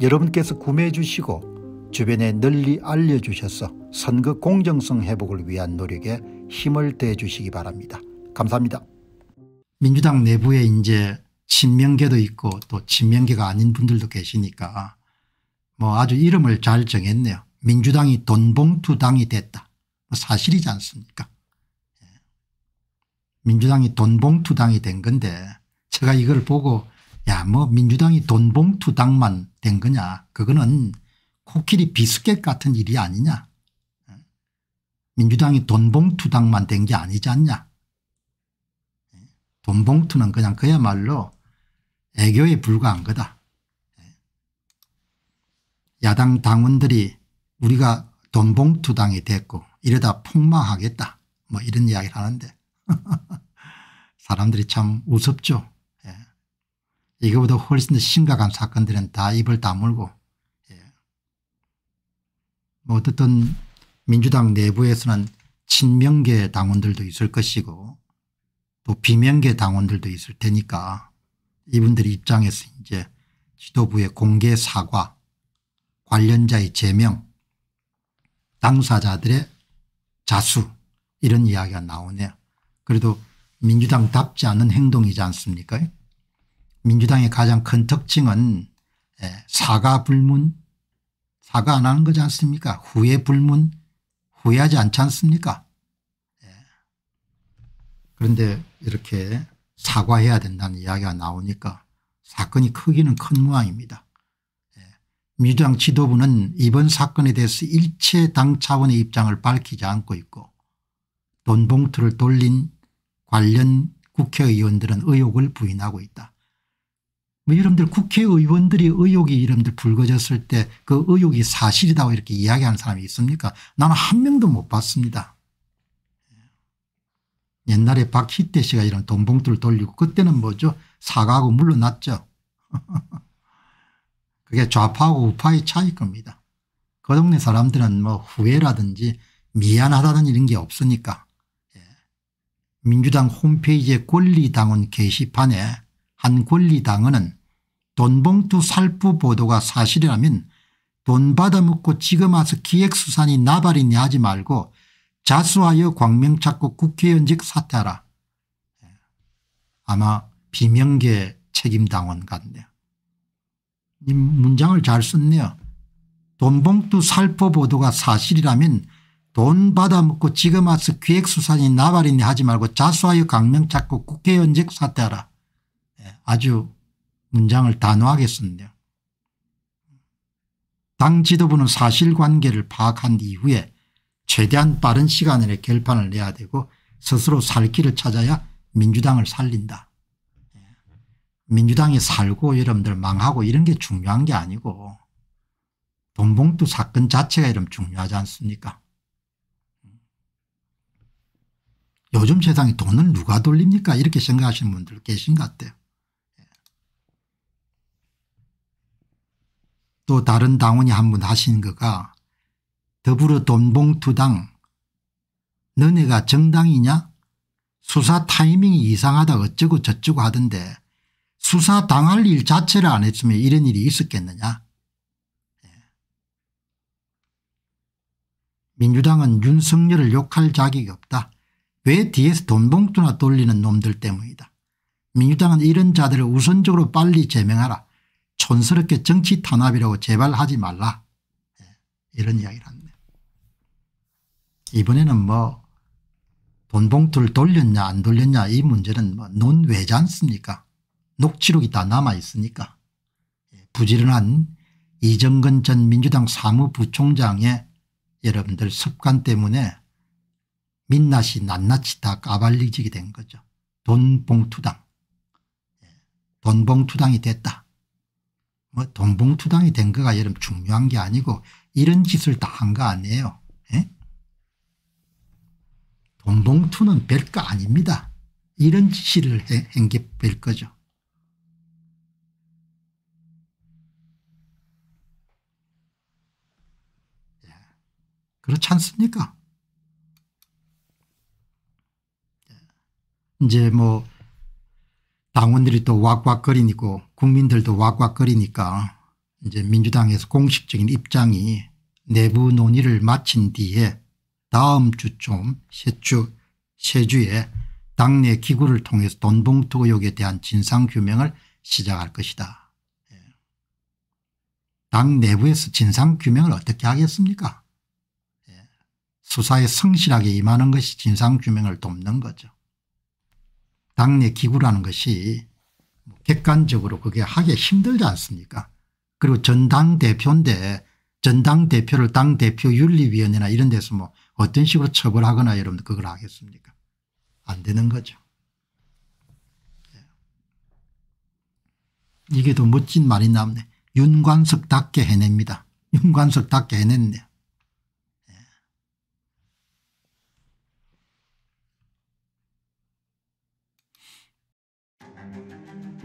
여러분께서 구매해 주시고 주변에 널리 알려주셔서 선거 공정성 회복을 위한 노력에 힘을 대해 주시기 바랍니다. 감사합니다. 민주당 내부에 이제 친명계도 있고 또 친명계가 아닌 분들도 계시니까 뭐 아주 이름을 잘 정했네요. 민주당이 돈봉투당이 됐다. 뭐 사실이지 않습니까? 예. 민주당이 돈봉투당이 된 건데 제가 이걸 보고 야뭐 민주당이 돈 봉투 당만 된 거냐 그거는 코끼리 비스켓 같은 일이 아니냐 민주당이 돈 봉투 당만 된 게 아니지 않냐 돈 봉투는 그냥 그야말로 애교에 불과한 거다 야당 당원들이 우리가 돈 봉투 당이 됐고 이러다 폭망하겠다 뭐 이런 이야기를 하는데 사람들이 참 우습죠. 이거보다 훨씬 더 심각한 사건들은 다 입을 다물고 예. 뭐 어쨌든 민주당 내부에서는 친명계 당원들도 있을 것이고 또 비명계 당원들도 있을 테니까 이분들 입장에서 이제 지도부의 공개 사과 관련자의 제명 당사자들의 자수 이런 이야기가 나오네요. 그래도 민주당답지 않은 행동이지 않습니까 민주당의 가장 큰 특징은 예, 사과 불문 사과 안 하는 거지 않습니까 후회 불문 후회하지 않지 않습니까 예. 그런데 이렇게 사과해야 된다는 이야기가 나오니까 사건이 크기는 큰 모양입니다. 예. 민주당 지도부는 이번 사건에 대해서 일체 당 차원의 입장을 밝히지 않고 있고 돈 봉투를 돌린 관련 국회의원들은 의혹을 부인하고 있다. 뭐 여러분들 국회의원들이 의혹이 여러분들 불거졌을 때 그 의혹이 사실이라고 이렇게 이야기하는 사람이 있습니까 나는 한 명도 못 봤습니다. 옛날에 박희태 씨가 이런 돈봉투를 돌리고 그때는 뭐죠 사과하고 물러났죠. 그게 좌파하고 우파의 차이 겁니다. 그 동네 사람들은 뭐 후회라든지 미안하다는 이런 게 없으니까 예. 민주당 홈페이지에 권리당원 게시판에 한 권리당원은 돈봉투 살포 보도가 사실이라면 돈 받아먹고 지금 와서 기획수산이 나발이냐 하지 말고 자수하여 광명찾고 국회의원직 사퇴하라. 아마 비명계 책임당원 같네요. 이 문장을 잘 썼네요. 돈봉투 살포 보도가 사실이라면 돈 받아먹고 지금 와서 기획수산이 나발이니 하지 말고 자수하여 광명 찾고 국회의원직 사퇴하라. 예, 아주 문장을 단호하게 썼네요. 당 지도부는 사실관계를 파악한 이후에 최대한 빠른 시간 안에 결판을 내야 되고 스스로 살 길을 찾아야 민주당을 살린다. 민주당이 살고 여러분들 망하고 이런 게 중요한 게 아니고 돈봉투 사건 자체가 이러 중요하지 않습니까 요즘 세상에 돈은 누가 돌립니까 이렇게 생각하시는 분들 계신 것 같아요. 또 다른 당원이 한 분 하신 거가 더불어 돈봉투당 너네가 정당이냐 수사 타이밍이 이상하다 어쩌고 저쩌고 하던데 수사 당할 일 자체를 안 했으면 이런 일이 있었겠느냐 예. 민주당은 윤석열을 욕할 자격이 없다. 왜 뒤에서 돈봉투나 돌리는 놈들 때문이다. 민주당은 이런 자들을 우선적으로 빨리 제명하라. 촌스럽게 정치 탄압이라고 제발 하지 말라 예, 이런 이야기를 합니다. 이번에는 뭐 돈봉투를 돌렸냐 안 돌렸냐 이 문제는 뭐 논외지 않습니까 녹취록이 다 남아있으니까 예, 부지런한 이정근 전 민주당 사무부총장의 여러분들 습관 때문에 민낯이 낱낱이 다 까발리지게 된 거죠. 돈봉투당. 예, 돈봉투당이 됐다. 뭐 돈봉투당이 된 거가 여러분 중요한 게 아니고 이런 짓을 다 한 거 아니에요. 에? 예? 돈봉투는 별 거 아닙니다. 이런 짓을 한게 별거죠. 예. 그렇지 않습니까? 예. 이제 뭐 당원들이 또 왁왁거리니까 국민들도 왁왁거리니까 이제 민주당에서 공식적인 입장이 내부 논의를 마친 뒤에 다음 주쯤 세주 세주에 당내 기구를 통해서 돈봉투 의혹에 대한 진상규명을 시작할 것이다. 예. 당 내부에서 진상규명을 어떻게 하겠습니까 예. 수사에 성실하게 임하는 것이 진상규명을 돕는 거죠. 당내 기구라는 것이 뭐 객관적으로 그게 하기 힘들지 않습니까 그리고 전당 대표인데 전당 대표를 당 대표 윤리위원회나 이런 데서 뭐 어떤 식으로 처벌하거나 여러분 그걸 하겠습니까 안 되는 거죠. 예. 이게 더 멋진 말이 나오네. 윤관석답게 해냅니다. 윤관석답게 해냈네.